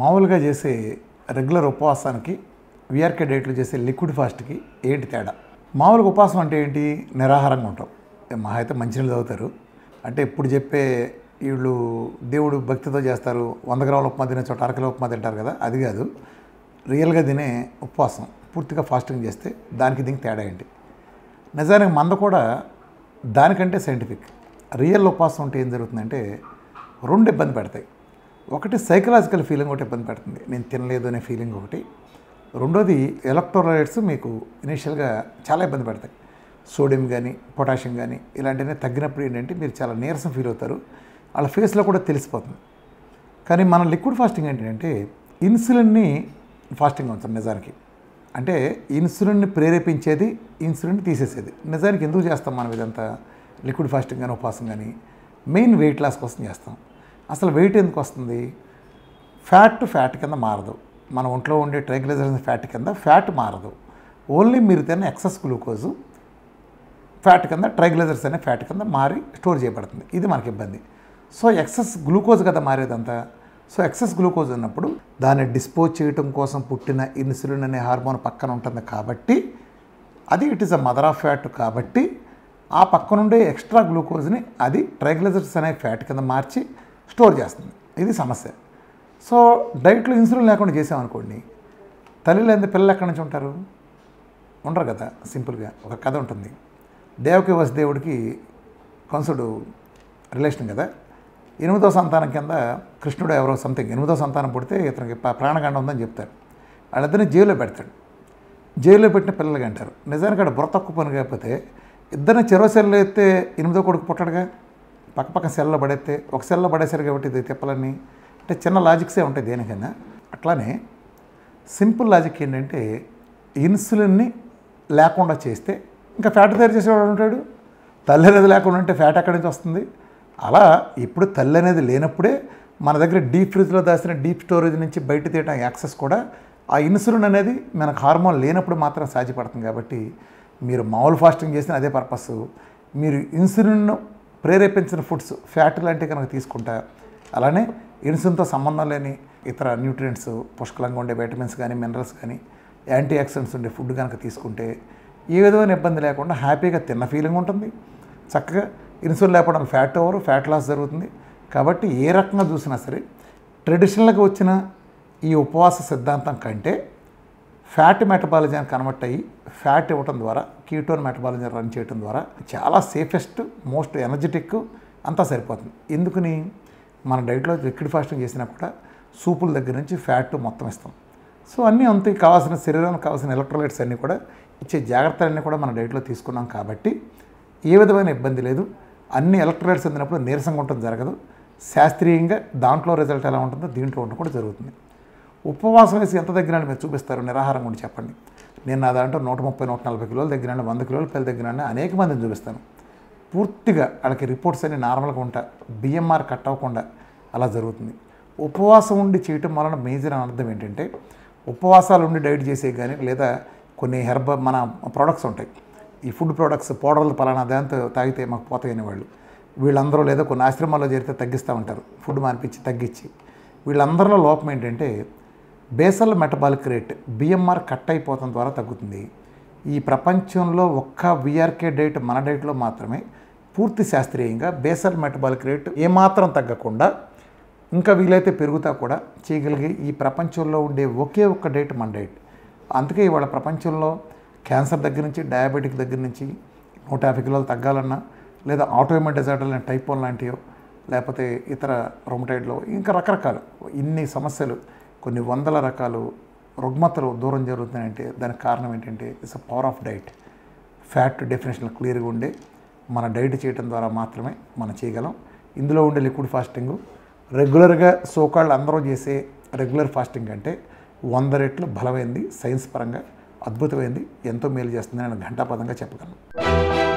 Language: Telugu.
మామూలుగా చేసే రెగ్యులర్ ఉపవాసానికి విఆర్కే డైట్లు చేసే లిక్విడ్ ఫాస్ట్కి ఏంటి తేడా మామూలుగా ఉపవాసం అంటే ఏంటి నిరాహారంగా ఉంటాం మహా అయితే మంచినీళ్ళు చదువుతారు అంటే ఇప్పుడు చెప్పే వీళ్ళు దేవుడు భక్తితో చేస్తారు వంద గ్రాముల ఉప్మా తినే చోట అరకిలో ఉప్మా తింటారు కదా అది కాదు రియల్గా తినే ఉపవాసం పూర్తిగా ఫాస్టింగ్ చేస్తే దానికి దీనికి తేడా ఏంటి నిజానికి మంద కూడా దానికంటే సైంటిఫిక్ రియల్ ఉపవాసం ఉంటే ఏం జరుగుతుందంటే రెండు ఇబ్బంది పెడతాయి ఒకటి సైకలాజికల్ ఫీలింగ్ ఒకటి ఇబ్బంది పెడుతుంది నేను తినలేదు అనే ఫీలింగ్ ఒకటి రెండోది ఎలక్ట్రోలైట్స్ మీకు ఇనీషియల్గా చాలా ఇబ్బంది పెడతాయి సోడియం కానీ పొటాషియం కానీ ఇలాంటివన్నీ తగ్గినప్పుడు ఏంటంటే మీరు చాలా నీరసం ఫీల్ అవుతారు వాళ్ళ ఫేస్లో కూడా తెలిసిపోతుంది కానీ మన లిక్విడ్ ఫాస్టింగ్ ఏంటంటే ఇన్సులిన్ని ఫాస్టింగ్ అవుతాం నిజానికి అంటే ఇన్సులిన్ని ప్రేరేపించేది ఇన్సులిన్ తీసేసేది నిజానికి ఎందుకు చేస్తాం మనం ఇదంతా లిక్విడ్ ఫాస్టింగ్ కానీ ఉపాసం కానీ మెయిన్ వెయిట్ లాస్ కోసం చేస్తాం అసలు వెయిట్ ఎందుకు వస్తుంది ఫ్యాట్ ఫ్యాట్ కింద మారదు మన ఒంట్లో ఉండే ట్రైగ్లైజర్స్ ఫ్యాట్ కింద ఫ్యాట్ మారదు ఓన్లీ మీరు తిన్న ఎక్సెస్ గ్లూకోజు ఫ్యాట్ కింద ట్రైగ్లైజర్స్ అనే ఫ్యాట్ కింద మారి స్టోర్ చేయబడుతుంది ఇది మనకి ఇబ్బంది సో ఎక్సెస్ గ్లూకోజ్ కదా మారేదంతా సో ఎక్సెస్ గ్లూకోజ్ ఉన్నప్పుడు దాన్ని డిస్పోజ్ చేయటం కోసం పుట్టిన ఇన్సులిన్ అనే హార్మోన్ పక్కన ఉంటుంది కాబట్టి అది it is a mother of fat కాబట్టి ఆ పక్కనుండే ఎక్స్ట్రా గ్లూకోజ్ని అది ట్రైగ్లైజర్స్ అనే ఫ్యాట్ కింద మార్చి స్టోర్ చేస్తుంది ఇది సమస్య సో డైట్లో ఇన్సులిన్ లేకుండా చేసామనుకోండి తల్లి లేని పిల్లలు ఎక్కడి నుంచి ఉంటారు ఉండరు కదా సింపుల్గా ఒక కథ ఉంటుంది దేవకి దేవుడికి కంసుడు రిలేషన్ కదా ఎనిమిదో సంతానం కింద కృష్ణుడు ఎవరో సంథింగ్ ఎనిమిదో సంతానం పుడితే ఇతనికి ప్రాణగాండం ఉందని చెప్తాడు వాళ్ళిద్దరిని జైల్లో పెడతాడు జైల్లో పెట్టిన పిల్లలకి అంటారు నిజానికి అక్కడ బుర్ర తక్కువ పని కాకపోతే ఇద్దరిని చెరోసెల్లో ఎత్తే ఎనిమిదో కొడుకు పుట్టాడుగా పక్కపక్క సెల్లో పడేస్తే ఒక సెల్లో పడేసరికి కాబట్టి ఇది తిప్పలన్నీ అంటే చిన్న లాజిక్సే ఉంటాయి దేనికైనా అట్లానే సింపుల్ లాజిక్ ఏంటంటే ఇన్సులిన్ని లేకుండా చేస్తే ఇంకా ఫ్యాట్ తయారు చేసేవాడు ఉంటాడు తల్లి అనేది లేకుండా ఉంటే ఫ్యాట్ ఎక్కడి నుంచి వస్తుంది అలా ఇప్పుడు తల్లి అనేది లేనప్పుడే మన దగ్గర డీప్ ఫ్రిడ్జ్లో దాచిన డీప్ స్టోరేజ్ నుంచి బయట తీయడం యాక్సెస్ కూడా ఆ ఇన్సులిన్ అనేది మనకు హార్మోన్ లేనప్పుడు మాత్రం సాధ్యపడుతుంది కాబట్టి మీరు మామూలు ఫాస్టింగ్ చేసిన అదే పర్పస్ మీరు ఇన్సులిన్ ప్రేరేపించిన ఫుడ్స్ ఫ్యాట్ లాంటివి కనుక తీసుకుంటా అలానే ఇన్సులిన్తో సంబంధం లేని ఇతర న్యూట్రియంట్స్ పుష్కలంగా ఉండే విటమిన్స్ కానీ మినరల్స్ కానీ యాంటీ ఆక్సిడెంట్స్ ఉండే ఫుడ్ కనుక తీసుకుంటే ఏ విధమైన ఇబ్బంది లేకుండా హ్యాపీగా తిన్న ఫీలింగ్ ఉంటుంది చక్కగా ఇన్సులిన్ లేకపోవడం ఫ్యాట్ ఓవర్ ఫ్యాట్ లాస్ జరుగుతుంది కాబట్టి ఏ రకంగా చూసినా సరే ట్రెడిషనల్గా వచ్చిన ఈ ఉపవాస సిద్ధాంతం కంటే ఫ్యాట్ మెటబాలిజాన్ని కన్వర్ట్ అయ్యి ఫ్యాట్ ఇవ్వడం ద్వారా కీటోన్ మెటబాలిజం రన్ చేయడం ద్వారా చాలా సేఫెస్ట్ మోస్ట్ ఎనర్జెటిక్ అంతా సరిపోతుంది ఎందుకని మన డైట్లో లిక్విడ్ ఫాస్టింగ్ చేసినా కూడా సూపుల దగ్గర నుంచి ఫ్యాట్ మొత్తం ఇస్తాం సో అన్నీ అంతే కావాల్సిన శరీరానికి కావాల్సిన ఎలక్ట్రోలైట్స్ అన్నీ కూడా ఇచ్చే జాగ్రత్తలన్నీ కూడా మన డైట్లో తీసుకున్నాం కాబట్టి ఏ విధమైన ఇబ్బంది లేదు అన్ని ఎలక్ట్రోలైట్స్ అందినప్పుడు నీరసంగా ఉండటం జరగదు శాస్త్రీయంగా దాంట్లో రిజల్ట్ ఎలా ఉంటుందో దీంట్లో ఉండడం కూడా జరుగుతుంది ఉపవాసం వేసి ఎంత దగ్గర మీరు చూపిస్తారు నిరాహారం గురించి చెప్పండి నేను నా దాంట్లో నూట ముప్పై నూట నలభై కిలోల దగ్గర వంద కిలోల పిల్లల దగ్గర అనేక మందిని చూపిస్తాను పూర్తిగా వాళ్ళకి రిపోర్ట్స్ అన్ని నార్మల్గా ఉంటా బిఎంఆర్ కట్ అవ్వకుండా అలా జరుగుతుంది ఉపవాసం ఉండి చేయటం వలన మేజర్ అర్థం ఏంటంటే ఉపవాసాలు ఉండి డైట్ చేసే కానీ లేదా కొన్ని హెర్బ మన ప్రోడక్ట్స్ ఉంటాయి ఈ ఫుడ్ ప్రోడక్ట్స్ పౌడర్లు పలానా దాంతో తాగితే మాకు పోతాయని వాళ్ళు వీళ్ళందరూ లేదా కొన్ని ఆశ్రమాల్లో చేరితే తగ్గిస్తూ ఉంటారు ఫుడ్ మానిపించి తగ్గించి వీళ్ళందరిలో లోపం ఏంటంటే basal metabolic rate BMR cut అయిపోవడం ద్వారా తగ్గుతుంది ఈ ప్రపంచంలో ఒక్క విఆర్కే డైట్ మన డైట్లో మాత్రమే పూర్తి శాస్త్రీయంగా బేసల్ మెటబాలిక్ రేట్ ఏమాత్రం తగ్గకుండా ఇంకా వీలైతే పెరుగుతా కూడా చేయగలిగే ఈ ప్రపంచంలో ఉండే ఒకే ఒక్క డైట్ మన డైట్ అందుకే ఇవాళ ప్రపంచంలో క్యాన్సర్ దగ్గర నుంచి డయాబెటిక్ దగ్గర నుంచి నూట యాభై కిలోలు తగ్గాలన్నా లేదా ఆటోమేట్ డిజార్డర్ లాంటి టైప్ వన్ లాంటివో లేకపోతే ఇతర రొమటైడ్లో ఇంకా రకరకాలు ఇన్ని సమస్యలు కొన్ని వందల రకాలు రుగ్మతలు దూరం జరుగుతున్నాయంటే దానికి కారణం ఏంటంటే it's a power of diet fat definition క్లియర్గా ఉండే మన డైట్ చేయడం ద్వారా మాత్రమే మనం చేయగలం ఇందులో ఉండే లిక్విడ్ ఫాస్టింగ్ రెగ్యులర్గా సోకాళ్ళు అందరూ చేసే రెగ్యులర్ ఫాస్టింగ్ అంటే వంద రెట్లు బలమైంది సైన్స్ పరంగా అద్భుతమైంది ఎంతో మేలు చేస్తుందని నేను ఘంటాపదంగా చెప్పగలను